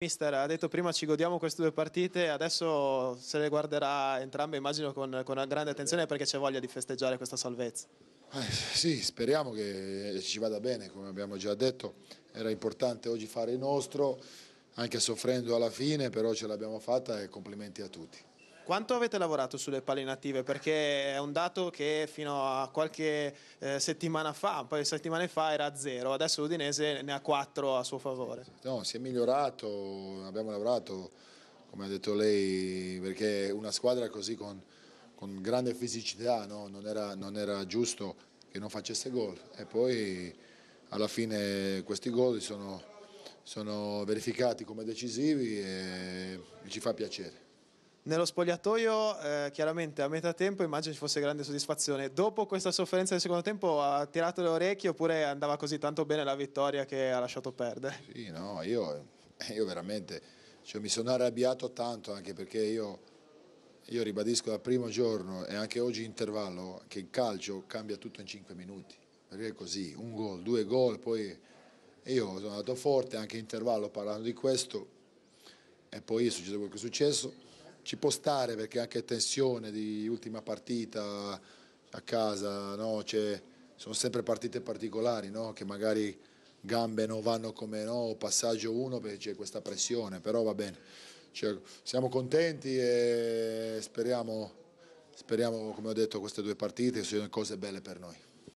Mister ha detto prima ci godiamo queste due partite, adesso se le guarderà entrambe immagino con, con grande attenzione perché c'è voglia di festeggiare questa salvezza. Eh, sì, speriamo che ci vada bene, come abbiamo già detto, era importante oggi fare il nostro, anche soffrendo alla fine, però ce l'abbiamo fatta e complimenti a tutti. Quanto avete lavorato sulle palle inattive? Perché è un dato che fino a qualche eh, settimana fa, un paio di settimane fa era a zero, adesso l'Udinese ne ha quattro a suo favore. No, si è migliorato, abbiamo lavorato, come ha detto lei, perché una squadra così con, con grande fisicità no? non, era, non era giusto che non facesse gol e poi alla fine questi gol sono, sono verificati come decisivi e ci fa piacere. Nello spogliatoio, eh, chiaramente a metà tempo, immagino ci fosse grande soddisfazione. Dopo questa sofferenza del secondo tempo, ha tirato le orecchie oppure andava così tanto bene la vittoria che ha lasciato perdere? Sì, no, io, eh, io veramente cioè, mi sono arrabbiato tanto anche perché io, io ribadisco dal primo giorno e anche oggi intervallo che il calcio cambia tutto in 5 minuti. Perché è così, un gol, due gol, poi io sono andato forte anche intervallo parlando di questo e poi è successo quello che è successo ci può stare perché anche tensione di ultima partita a casa, no? cioè, sono sempre partite particolari no? che magari gambe non vanno come no, passaggio uno perché c'è questa pressione, però va bene. Cioè, siamo contenti e speriamo, speriamo, come ho detto, queste due partite siano cose belle per noi.